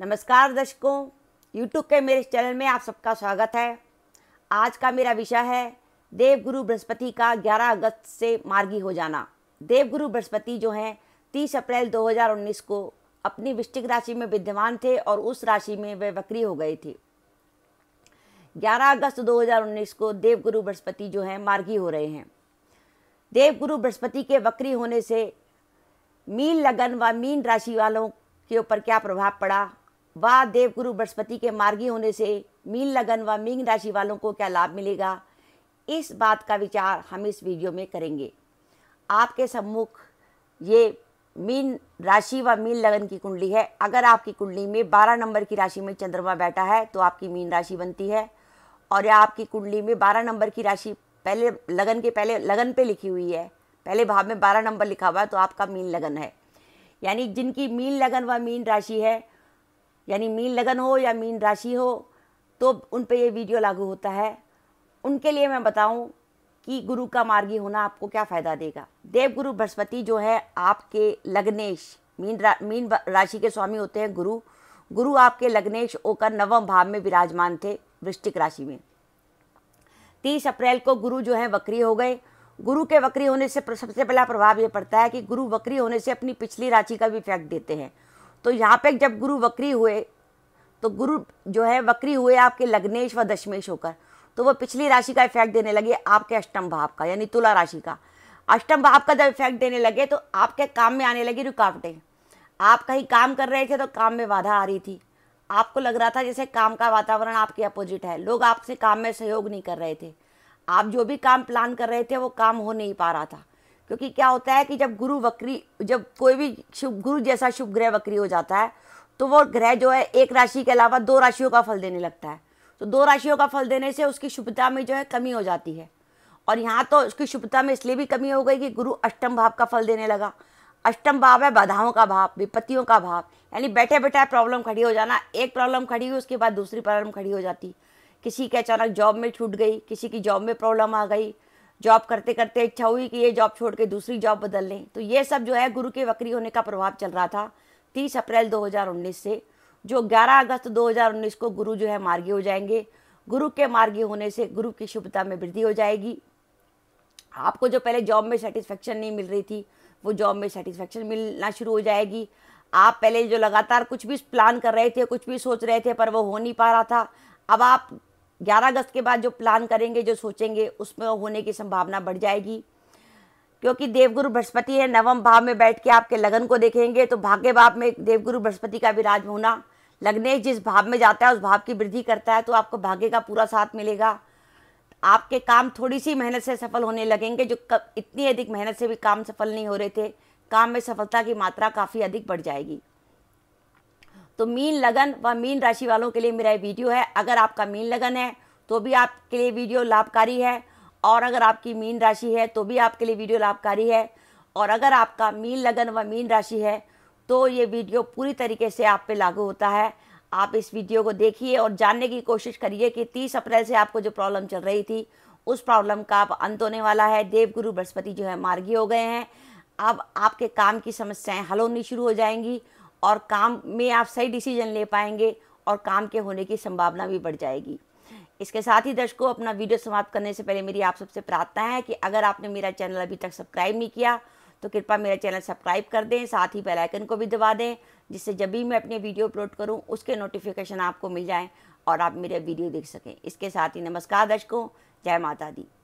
नमस्कार दर्शकों यूट्यूब के मेरे चैनल में आप सबका स्वागत है आज का मेरा विषय है देवगुरु बृहस्पति का 11 अगस्त से मार्गी हो जाना देवगुरु बृहस्पति जो हैं 30 अप्रैल 2019 को अपनी वृश्चिक राशि में विद्यमान थे और उस राशि में वे वक्री हो गए थे 11 अगस्त 2019 को देवगुरु बृहस्पति जो हैं मार्गी हो रहे हैं देवगुरु बृहस्पति के वक्री होने से मीन लगन व मीन राशि वालों के ऊपर क्या प्रभाव पड़ा व देवगुरु बृहस्पति के मार्गी होने से मीन लगन व मीन राशि वालों को क्या लाभ मिलेगा इस बात का विचार हम इस वीडियो में करेंगे आपके सम्मुख ये मीन राशि व मीन लगन की कुंडली है अगर आपकी कुंडली में बारह नंबर की राशि में चंद्रमा बैठा है तो आपकी मीन राशि बनती है और या आपकी कुंडली में बारह नंबर की राशि पहले लगन के पहले लगन पे लिखी हुई है पहले भाव में बारह नंबर लिखा हुआ है तो आपका मीन लगन है यानी जिनकी मीन लगन व मीन राशि है यानी मीन लगन हो या मीन राशि हो तो उन पे ये वीडियो लागू होता है उनके लिए मैं बताऊं कि गुरु का मार्गी होना आपको क्या फ़ायदा देगा देव गुरु बृहस्पति जो है आपके लग्नेश मीन रा, मीन राशि के स्वामी होते हैं गुरु गुरु आपके लग्नेश होकर नवम भाव में विराजमान थे वृश्चिक राशि में तीस अप्रैल को गुरु जो है वक्री हो गए गुरु के वक्री होने से सबसे पहला प्रभाव ये पड़ता है कि गुरु वक्री होने से अपनी पिछली राशि का भी इफेक्ट देते हैं तो यहाँ पे जब गुरु वक्री हुए तो गुरु जो है वक्री हुए आपके लग्नेश व दशमेश होकर तो वो पिछली राशि का इफेक्ट देने लगे आपके अष्टम भाव का यानी तुला राशि का अष्टम भाव का जब इफेक्ट देने लगे तो आपके काम में आने लगी रुकावटें आप कहीं काम कर रहे थे तो काम में बाधा आ रही थी आपको लग रहा था जैसे काम का वातावरण आपके अपोजिट है लोग आपसे काम में सहयोग नहीं कर रहे थे आप जो भी काम प्लान कर रहे थे वो काम हो नहीं पा रहा था क्योंकि क्या होता है कि जब गुरु वक्री जब कोई भी शुभ गुरु जैसा शुभ ग्रह वक्री हो जाता है तो वो ग्रह जो है एक राशि के अलावा दो राशियों का फल देने लगता है तो दो राशियों का फल देने से उसकी शुभता में जो है कमी हो जाती है और यहाँ तो उसकी शुभता में इसलिए भी कमी हो गई कि गुरु अष्टम भाव का फल देने लगा अष्टम भाव है बाधाओं का भाव विपत्तियों का भाव यानी बैठे बैठे प्रॉब्लम खड़ी हो जाना एक प्रॉब्लम खड़ी हुई उसके बाद दूसरी प्रॉब्लम खड़ी हो जाती किसी के अचानक जॉब में छूट गई किसी की जॉब में प्रॉब्लम आ गई जॉब करते करते इच्छा हुई कि ये जॉब छोड़ के दूसरी जॉब बदल लें तो ये सब जो है गुरु के वक्री होने का प्रभाव चल रहा था तीस अप्रैल 2019 से जो 11 अगस्त 2019 को गुरु जो है मार्गी हो जाएंगे गुरु के मार्गी होने से गुरु की शुभता में वृद्धि हो जाएगी आपको जो पहले जॉब में सेटिस्फेक्शन नहीं मिल रही थी वो जॉब में सेटिस्फेक्शन मिलना शुरू हो जाएगी आप पहले जो लगातार कुछ भी प्लान कर रहे थे कुछ भी सोच रहे थे पर वो हो नहीं पा रहा था अब आप 11 अगस्त के बाद जो प्लान करेंगे जो सोचेंगे उसमें होने की संभावना बढ़ जाएगी क्योंकि देवगुरु बृहस्पति है नवम भाव में बैठ के आपके लगन को देखेंगे तो भाग्य भाव में देवगुरु बृहस्पति का विराज होना लगने जिस भाव में जाता है उस भाव की वृद्धि करता है तो आपको भाग्य का पूरा साथ मिलेगा आपके काम थोड़ी सी मेहनत से सफल होने लगेंगे जो इतनी अधिक मेहनत से भी काम सफल नहीं हो रहे थे काम में सफलता की मात्रा काफ़ी अधिक बढ़ जाएगी तो मीन लगन व मीन राशि वालों के लिए मेरा ये वीडियो है अगर आपका मीन लगन है तो भी आपके लिए वीडियो लाभकारी है और अगर आपकी मीन राशि है तो भी आपके लिए वीडियो लाभकारी है और अगर आपका मीन लगन व मीन राशि है तो ये वीडियो पूरी तरीके से आप पे लागू होता है आप इस वीडियो को देखिए और जानने की कोशिश करिए कि 30 अप्रैल से आपको जो प्रॉब्लम चल रही थी उस प्रॉब्लम का अब अंत होने वाला है देवगुरु बृहस्पति जो है मार्गी हो गए हैं अब आपके काम की समस्याएं हल होनी शुरू हो जाएंगी और काम में आप सही डिसीजन ले पाएंगे और काम के होने की संभावना भी बढ़ जाएगी इसके साथ ही दर्शकों अपना वीडियो समाप्त करने से पहले मेरी आप सबसे प्रार्थना है कि अगर आपने मेरा चैनल अभी तक सब्सक्राइब नहीं किया तो कृपा मेरा चैनल सब्सक्राइब कर दें साथ ही बेल आइकन को भी दबा दें जिससे जब भी मैं अपने वीडियो अपलोड करूं उसके नोटिफिकेशन आपको मिल जाएं और आप मेरे वीडियो देख सकें इसके साथ ही नमस्कार दर्शकों जय माता दी